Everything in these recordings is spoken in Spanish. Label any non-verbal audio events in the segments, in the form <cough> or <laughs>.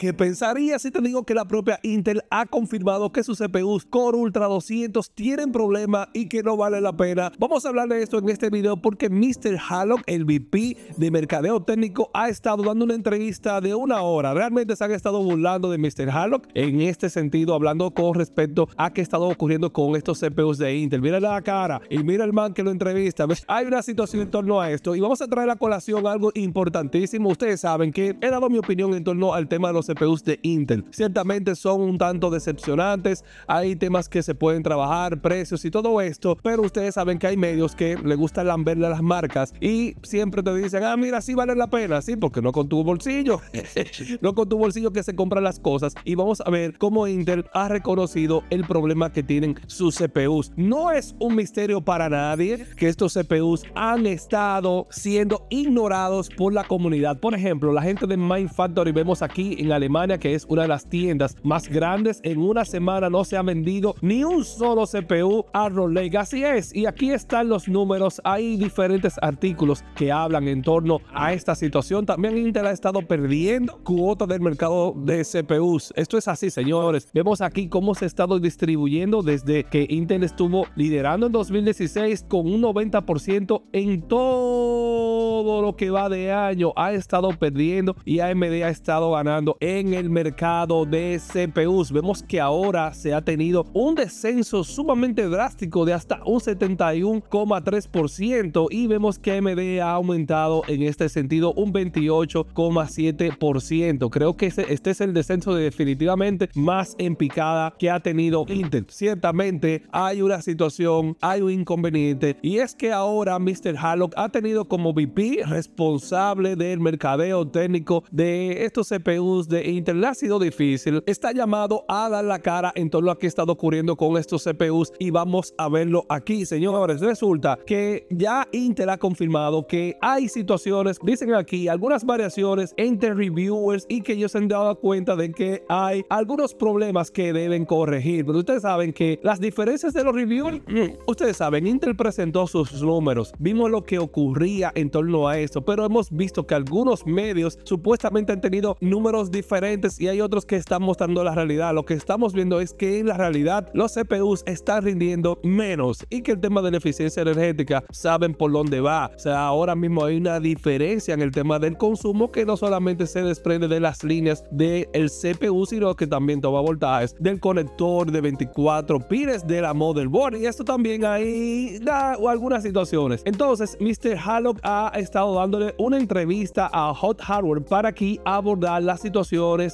¿Qué pensaría si te digo que la propia Intel ha confirmado que sus CPUs Core Ultra 200 tienen problemas y que no vale la pena? Vamos a hablar de esto en este video porque Mr. Halock, el VP de Mercadeo Técnico, ha estado dando una entrevista de una hora. Realmente se han estado burlando de Mr. Halock. en este sentido, hablando con respecto a qué ha estado ocurriendo con estos CPUs de Intel. Mira la cara y mira el man que lo entrevista. Hay una situación en torno a esto y vamos a traer a colación algo importantísimo. Ustedes saben que he dado mi opinión en torno al tema de los CPUs de Intel. Ciertamente son un tanto decepcionantes, hay temas que se pueden trabajar, precios y todo esto, pero ustedes saben que hay medios que le gusta lamberle a las marcas y siempre te dicen, ah, mira, sí vale la pena, sí, porque no con tu bolsillo, <laughs> no con tu bolsillo que se compran las cosas. Y vamos a ver cómo Intel ha reconocido el problema que tienen sus CPUs. No es un misterio para nadie que estos CPUs han estado siendo ignorados por la comunidad. Por ejemplo, la gente de Mind Factory vemos aquí en Alemania, que es una de las tiendas más grandes. En una semana no se ha vendido ni un solo CPU a Rolex. Así es. Y aquí están los números. Hay diferentes artículos que hablan en torno a esta situación. También Intel ha estado perdiendo cuota del mercado de CPUs. Esto es así, señores. Vemos aquí cómo se ha estado distribuyendo desde que Intel estuvo liderando en 2016 con un 90% en todo lo que va de año. Ha estado perdiendo y AMD ha estado ganando en el mercado de CPUs. Vemos que ahora se ha tenido un descenso sumamente drástico de hasta un 71,3% y vemos que AMD ha aumentado en este sentido un 28,7%. Creo que este es el descenso definitivamente más en picada que ha tenido Intel. Ciertamente hay una situación, hay un inconveniente y es que ahora Mr. Hallock ha tenido como VP responsable del mercadeo técnico de estos CPUs de Intel ha sido difícil, está llamado a dar la cara en torno a qué está ocurriendo con estos CPUs y vamos a verlo aquí, señores. Resulta que ya Intel ha confirmado que hay situaciones, dicen aquí, algunas variaciones entre reviewers y que ellos han dado cuenta de que hay algunos problemas que deben corregir. Pero ustedes saben que las diferencias de los reviewers, mm, ustedes saben, Intel presentó sus números, vimos lo que ocurría en torno a esto, pero hemos visto que algunos medios supuestamente han tenido números diferentes diferentes y hay otros que están mostrando la realidad. Lo que estamos viendo es que en la realidad los CPUs están rindiendo menos y que el tema de la eficiencia energética saben por dónde va. O sea, ahora mismo hay una diferencia en el tema del consumo que no solamente se desprende de las líneas del CPU, sino que también toma voltajes del conector de 24 pines de la motherboard. Y esto también ahí da algunas situaciones. Entonces, Mr. Hallock ha estado dándole una entrevista a Hot Hardware para aquí abordar la situación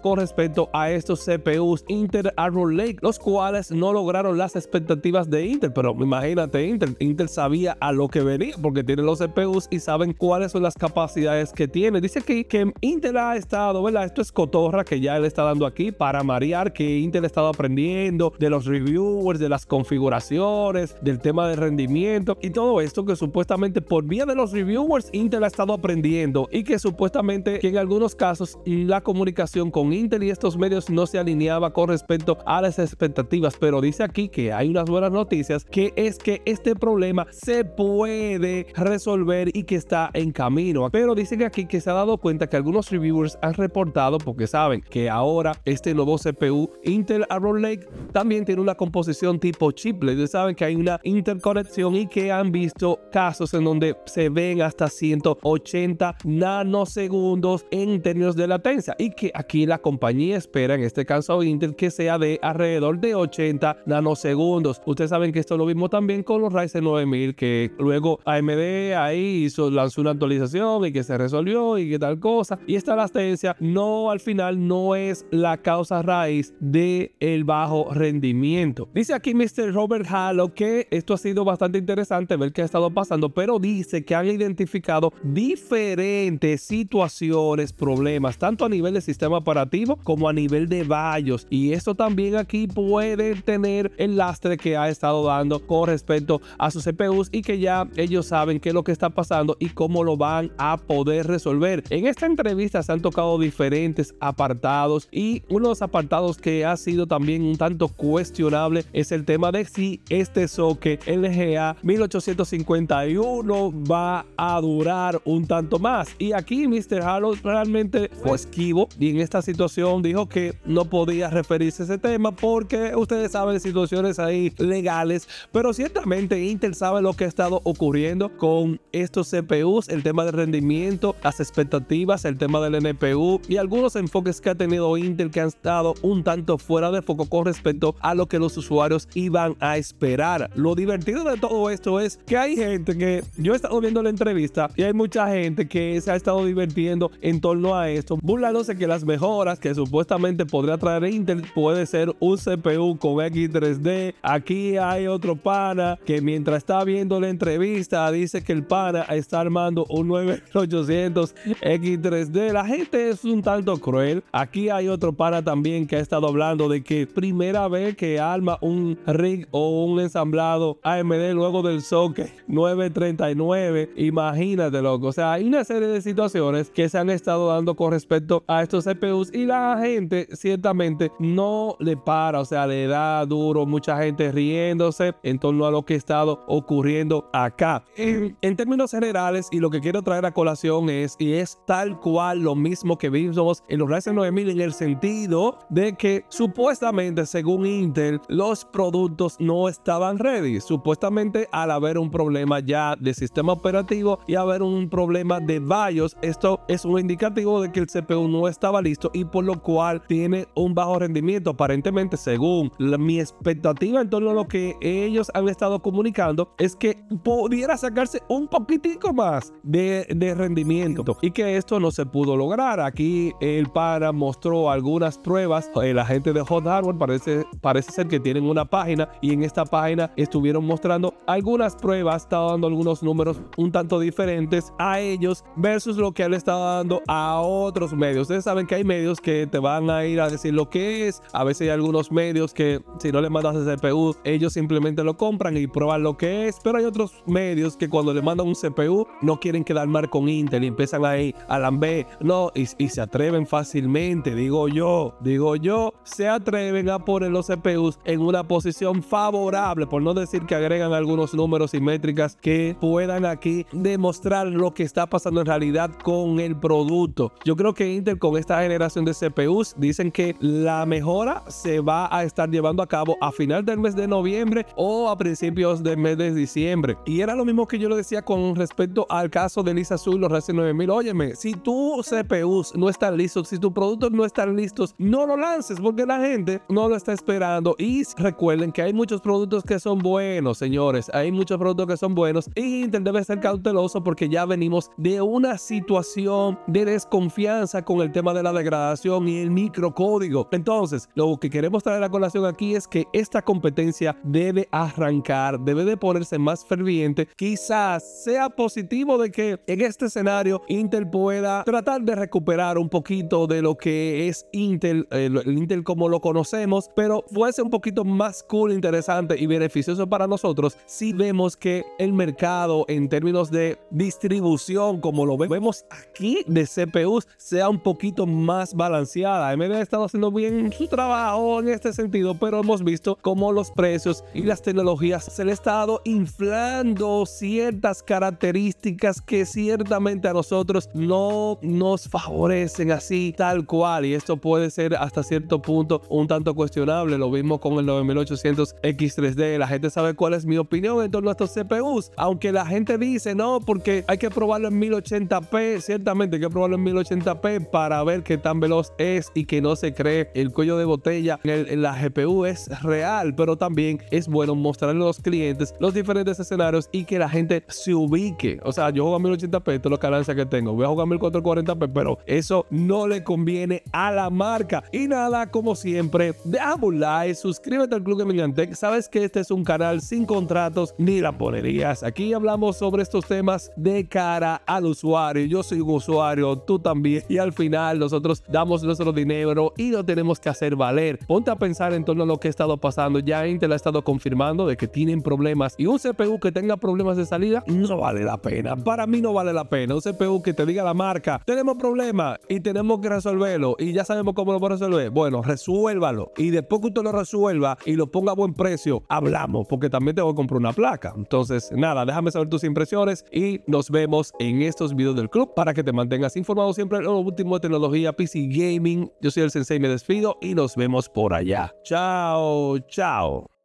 con respecto a estos CPUs Intel Arrow Lake, los cuales no lograron las expectativas de Intel. Pero imagínate, Intel, Intel sabía a lo que venía porque tiene los CPUs y saben cuáles son las capacidades que tiene. Dice aquí que Intel ha estado, ¿verdad? Esto es cotorra que ya él está dando aquí para marear que Intel ha estado aprendiendo de los reviewers, de las configuraciones, del tema de rendimiento y todo esto que supuestamente por vía de los reviewers Intel ha estado aprendiendo y que supuestamente que en algunos casos la comunicación con Intel y estos medios no se alineaba con respecto a las expectativas, pero dice aquí que hay unas buenas noticias, que es que este problema se puede resolver y que está en camino. Pero dicen aquí que se ha dado cuenta que algunos reviewers han reportado, porque saben que ahora este nuevo CPU Intel Arrow Lake también tiene una composición tipo chiplet. Ustedes saben que hay una interconexión y que han visto casos en donde se ven hasta 180 nanosegundos en términos de latencia y que aquí la compañía espera, en este caso Intel, que sea de alrededor de 80 nanosegundos. Ustedes saben que esto lo mismo también con los Ryzen 9000, que luego AMD ahí hizo, lanzó una actualización y que se resolvió y que tal cosa. Y esta latencia no al final no es la causa raíz del el bajo rendimiento. Dice aquí Mr. Robert Hallow que esto ha sido bastante interesante ver qué ha estado pasando, pero dice que han identificado diferentes situaciones, problemas, tanto a nivel de sistema sistema operativo como a nivel de varios Y esto también aquí puede tener el lastre que ha estado dando con respecto a sus CPUs y que ya ellos saben qué es lo que está pasando y cómo lo van a poder resolver. En esta entrevista se han tocado diferentes apartados y uno de los apartados que ha sido también un tanto cuestionable es el tema de si este soque LGA 1851 va a durar un tanto más. Y aquí Mr. Harold realmente fue esquivo en esta situación dijo que no podía referirse a ese tema porque ustedes saben situaciones ahí legales, pero ciertamente Intel sabe lo que ha estado ocurriendo con estos CPUs, el tema del rendimiento, las expectativas, el tema del NPU y algunos enfoques que ha tenido Intel que han estado un tanto fuera de foco con respecto a lo que los usuarios iban a esperar. Lo divertido de todo esto es que hay gente que yo he estado viendo la entrevista y hay mucha gente que se ha estado divirtiendo en torno a esto, burlándose que las mejoras que supuestamente podría traer Intel puede ser un CPU con X3D. Aquí hay otro pana que mientras está viendo la entrevista dice que el pana está armando un 9800 X3D. La gente es un tanto cruel. Aquí hay otro pana también que ha estado hablando de que primera vez que arma un rig o un ensamblado AMD luego del socket 939. Imagínate, loco. O sea, hay una serie de situaciones que se han estado dando con respecto a estos CPUs y la gente ciertamente no le para, o sea, le da duro, mucha gente riéndose en torno a lo que ha estado ocurriendo acá. En, términos generales, y lo que quiero traer a colación es, y es tal cual lo mismo que vimos en los Ryzen 9000 en el sentido de que supuestamente, según Intel, los productos no estaban ready. Supuestamente al haber un problema ya de sistema operativo y haber un problema de BIOS, esto es un indicativo de que el CPU no está listo y por lo cual tiene un bajo rendimiento. Aparentemente, según mi expectativa en torno a lo que ellos han estado comunicando, es que pudiera sacarse un poquitico más de, de rendimiento y que esto no se pudo lograr. Aquí el para mostró algunas pruebas. La gente de Hot Hardware parece, parece ser que tienen una página y en esta página estuvieron mostrando algunas pruebas, estaba dando algunos números un tanto diferentes a ellos versus lo que él estaba dando a otros medios. Ustedes saben que hay medios que te van a ir a decir lo que es. A veces hay algunos medios que si no le mandas el CPU, ellos simplemente lo compran y prueban lo que es. Pero hay otros medios que cuando le mandan un CPU no quieren quedar mal con Intel y empiezan ahí a la B No, y, se atreven fácilmente, digo yo, digo yo, se atreven a poner los CPUs en una posición favorable, por no decir que agregan algunos números y métricas que puedan aquí demostrar lo que está pasando en realidad con el producto. Yo creo que Intel con esta generación de CPUs. Dicen que la mejora se va a estar llevando a cabo a final del mes de noviembre o a principios del mes de diciembre. Y era lo mismo que yo lo decía con respecto al caso de Lisa Azul, los Ryzen 9000. Óyeme, si tu CPUs no está listos, si tus productos no están listos, no lo lances porque la gente no lo está esperando. Y recuerden que hay muchos productos que son buenos, señores. Hay muchos productos que son buenos y Intel debe ser cauteloso porque ya venimos de una situación de desconfianza con el tema de la degradación y el microcódigo. Entonces, lo que queremos traer a colación aquí es que esta competencia debe arrancar, debe de ponerse más ferviente. Quizás sea positivo de que en este escenario Intel pueda tratar de recuperar un poquito de lo que es Intel, el, eh, el Intel como lo conocemos, pero fuese un poquito más cool, interesante y beneficioso para nosotros si vemos que el mercado en términos de distribución, como lo vemos aquí de CPUs, sea un poquito más balanceada. AMD ha estado haciendo bien su trabajo en este sentido, pero hemos visto cómo los precios y las tecnologías se le han estado inflando ciertas características que ciertamente a nosotros no nos favorecen así tal cual y esto puede ser hasta cierto punto un tanto cuestionable. Lo mismo con el 9800 X3D. La gente sabe cuál es mi opinión en torno a estos CPUs, aunque la gente dice no porque hay que probarlo en 1080p. Ciertamente hay que probarlo en 1080p para ver que qué tan veloz es y que no se cree el cuello de botella. en la GPU es real, pero también es bueno mostrarle a los clientes los diferentes escenarios y que la gente se ubique. O sea, yo juego a 1080p, esto es lo que tengo. Voy a jugar a 1440p, pero eso no le conviene a la marca. Y nada, como siempre, déjame un like, suscríbete al Club de Tech. Sabes que este es un canal sin contratos ni ponerías. Aquí hablamos sobre estos temas de cara al usuario. Yo soy un usuario, tú también. Y al final los nosotros damos nuestro dinero y lo tenemos que hacer valer. Ponte a pensar en torno a lo que ha estado pasando. Ya Intel ha estado confirmando de que tienen problemas y un CPU que tenga problemas de salida no vale la pena. Para mí no vale la pena. Un CPU que te diga la marca, tenemos problemas y tenemos que resolverlo y ya sabemos cómo lo vamos a resolver. Bueno, resuélvalo y después que usted lo resuelva y lo ponga a buen precio, hablamos porque también tengo que comprar una placa. Entonces, nada, déjame saber tus impresiones y nos vemos en estos videos del club para que te mantengas informado siempre lo último de PC gaming. Yo soy el Sensei, me despido y nos vemos por allá. Chao, chao.